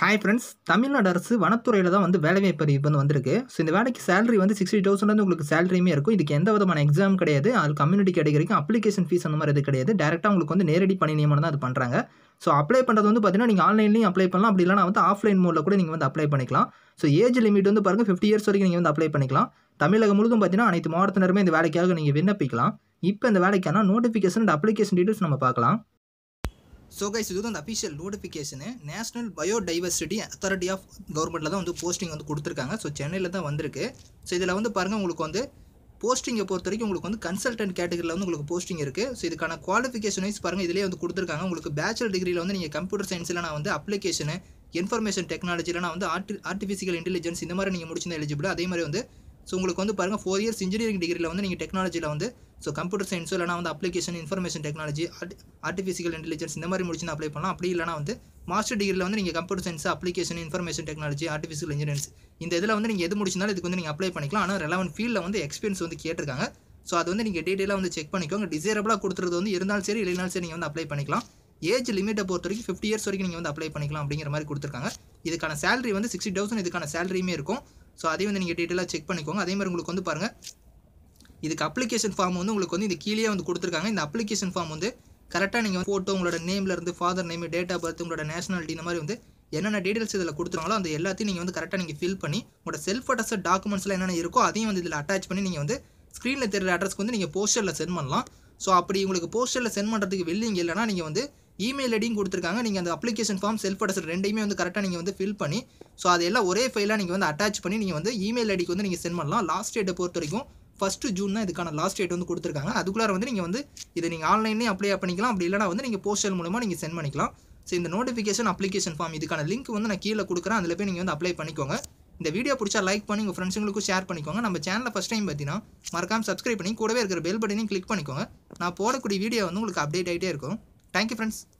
hi friends Tamil Nadu அரசு வனத்துறையில் தான் வந்து வாய்ப்பு இப்போ வந்து வந்திருக்கு ஸோ இந்த வேலைக்கு சேலரி வந்து சிக்ஸ்டி தௌசண்ட் வந்து உங்களுக்கு சேலரியுமே இருக்கும் இதுக்கு எந்த விதமான எக்ஸாம் கிடையாது அது கம்யூனிட்டி கேட்டகரிக்கு அப்ளிகேஷன் ஃபீஸ் அந்த மாதிரி இது கிடையாது டேரெக்டாக உங்களுக்கு வந்து நேரடி பணி நியமனம் தான் அது பண்ணுறாங்க ஸோ அப்ளை பண்ணுறது வந்து பார்த்தீங்கன்னா நீங்கள் ஆன்லைன்லேயும் அப்ளை பண்ணலாம் அப்படி இல்லைனா வந்து ஆஃப்லைன் மோடில் கூட நீங்கள் வந்து அப்ளை பண்ணிக்கலாம் ஸோ ஏஜ் லிமிட் வந்து பாருங்கள் ஃபிஃப்டி இயர்ஸ் வரைக்கும் நீங்கள் வந்து அப்ளை பண்ணிக்கலாம் தமிழகம் முழுதும் பார்த்தீங்கன்னா அனைத்து மாவட்டத்தினருமே இந்த வேலைக்காக நீங்கள் விண்ணப்பிக்கலாம் இப்போ இந்த வேலைக்கான நோட்டிஃபிகேஷன் அண்ட் அப்ளிகேஷன் டீட்டெயில்ஸ் நம்ம பார்க்கலாம் ஸோ கைஸ் இது வந்து அந்த official notification national biodiversity authority of கவர்மெண்ட்டில் தான் வந்து போஸ்டிங் வந்து கொடுத்துருக்காங்க ஸோ சென்னையில் தான் வந்திருக்கு ஸோ இதில் வந்து பாருங்கள் உங்களுக்கு வந்து போஸ்டிங்கை பொறுத்த வரைக்கும் உங்களுக்கு வந்து கன்சல்டன்ட் கேட்டகரியில் வந்து உங்களுக்கு போஸ்டிங் இருக்குது ஸோ இதுக்கான குவாலிஃபிகேஷன் வைஸ் பாருங்கள் இதிலே வந்து கொடுத்துருக்காங்க உங்களுக்கு பேச்சுலர் டிகிரியில் வந்து நீங்கள் கம்ப்யூட்டர் சயின்ஸில் நான் வந்து அப்ளிகேஷனு இன்ஃபர்மேஷன் டெக்னாலஜியில் நான் வந்து ஆர்டி ஆர்டிஃபிஷியல் இன்டெலிஜென்ஸ் இந்த மாதிரி நீங்கள் முடிச்சிருந்த எலிஜிபிள் அதே மாதிரி வந்து ஸோ உங்களுக்கு வந்து பாருங்கள் ஃபோர் இயர்ஸ் இன்ஜினியரிங் டிகிரியில் வந்து நீங்கள் டெக்னாலஜியில் வந்து ஸோ கம்ப்யூட்டர் சயின்ஸோ இல்லைனா வந்து application information technology artificial intelligence இந்த மாதிரி முடிச்சுனா அப்ளை பண்ணலாம் அப்படி இல்லைனா வந்து மாஸ்டர் டிகிரியில் வந்து நீங்கள் computer science application information technology artificial engineers இந்த இதில் வந்து நீங்கள் எது முடிச்சினாலும் இதுக்கு வந்து நீங்கள் அப்ளை பண்ணிக்கலாம் ஆனால் ரெலவன் ஃபீல்டில் வந்து எக்ஸ்பீரியன்ஸ் வந்து கேட்டிருக்காங்க ஸோ அது வந்து நீங்கள் டீட்டெயிலாக வந்து செக் பண்ணிக்கோங்க டிசைரபிளாக கொடுத்துறது வந்து இருந்தாலும் சரி இல்லைனாலும் சரி நீங்கள் வந்து அப்ளை பண்ணிக்கலாம் ஏஜ் லிமிட்டை பொறுத்த வரைக்கும் ஃபிஃப்டி இயர்ஸ் வரைக்கும் நீங்கள் வந்து அப்ளை பண்ணிக்கலாம் அப்படிங்கிற மாதிரி கொடுத்துருக்காங்க இதுக்கான சேலரி வந்து சிக்ஸ்டி தௌசண்ட் இதுக்கான சேலரியுமே இருக்கும் ஸோ அதையும் வந்து நீங்கள் டீட்டெயிலாக செக் பண்ணிக்கோங்க அதே மாதிரி உங்களுக்கு வந்து பாருங்கள் இதுக்கு அப்ளிகேஷன் ஃபார்ம் வந்து உங்களுக்கு வந்து இந்த கீழே வந்து கொடுத்துருக்காங்க இந்த அப்ளிகேஷன் ஃபார்ம் வந்து கரெக்டாக நீங்கள் ஃபோட்டோ உங்களோட நேம்லேருந்து father name date of birth உங்களோட நேஷனாலிட்டி இந்த மாதிரி வந்து என்னென்ன டீட்டெயில்ஸ் இதில் கொடுத்துருவாங்களோ அந்த எல்லாத்தையும் நீங்கள் வந்து கரெக்டாக நீங்கள் ஃபில் பண்ணி உங்களோட செல்ஃப் அட்ரஸ் டாக்குமெண்ட்ஸ்லாம் என்னென்ன இருக்கோ அதையும் வந்து இதில் அட்டாச் பண்ணி நீங்கள் வந்து ஸ்க்ரீனில் தெரிகிற அட்ரஸ்க்கு வந்து நீங்கள் போஸ்டரில் சென்ட் பண்ணலாம் ஸோ அப்படி உங்களுக்கு போஸ்டரில் சென்ட் பண்ணுறதுக்கு வெளியே இல்லைனா நீங்கள் வந்து இமெயில் ஐடியும் கொடுத்துருக்காங்க நீங்கள் அந்த அப்ளிகேஷன் ஃபார்ம் செல்ஃப் அட்ரஸ் ரெண்டையுமே வந்து கரெக்டாக நீங்கள் வந்து ஃபில் பண்ணி ஸோ அதெல்லாம் ஒரே ஃபைலாக நீங்கள் வந்து அட்டாச் பண்ணி நீங்கள் வந்து இமெயில் ஐடிக்கு வந்து நீங்கள் சென்ட் பண்ணலாம் லாஸ்ட் டேட்டை பொறுத்த வரைக்கும் ஃபஸ்ட்டு ஜூன் தான் இதுக்கான லாஸ்ட் டேட் வந்து கொடுத்துருக்காங்க அதுக்குள்ளார வந்து நீங்கள் வந்து இதை நீங்கள் ஆன்லைன்லேயே அப்ளை பண்ணிக்கலாம் அப்படி இல்லைனா வந்து நீங்கள் போஸ்டல் மூலமாக நீங்கள் சென்ட் பண்ணிக்கலாம் ஸோ இந்த நோட்டிஃபிகேஷன் அப்ளிகேஷன் ஃபார்ம் இதுக்கான லிங்க் வந்து நான் கீழே கொடுக்குறேன் அதில் போய் நீங்கள் வந்து அப்ளை பண்ணிக்கோங்க இந்த வீடியோ பிடிச்சா லைக் பண்ணி உங்கள் ஃப்ரெண்ட்ஸுங்களுக்கும் ஷேர் பண்ணிக்கோங்க நம்ம சேனலில் ஃபஸ்ட் டைம் பார்த்தீங்கன்னா மறக்காம சப்ஸ்கிரைப் பண்ணி கூடவே இருக்கிற பெல் பட்டனையும் கிளிக் பண்ணிக்கோங்க நான் போடக்கூடிய வீடியோ வந்து உங்களுக்கு அப்டேட் ஆகிட்டே இருக்கும் தேங்க்யூ ஃப்ரெண்ட்ஸ்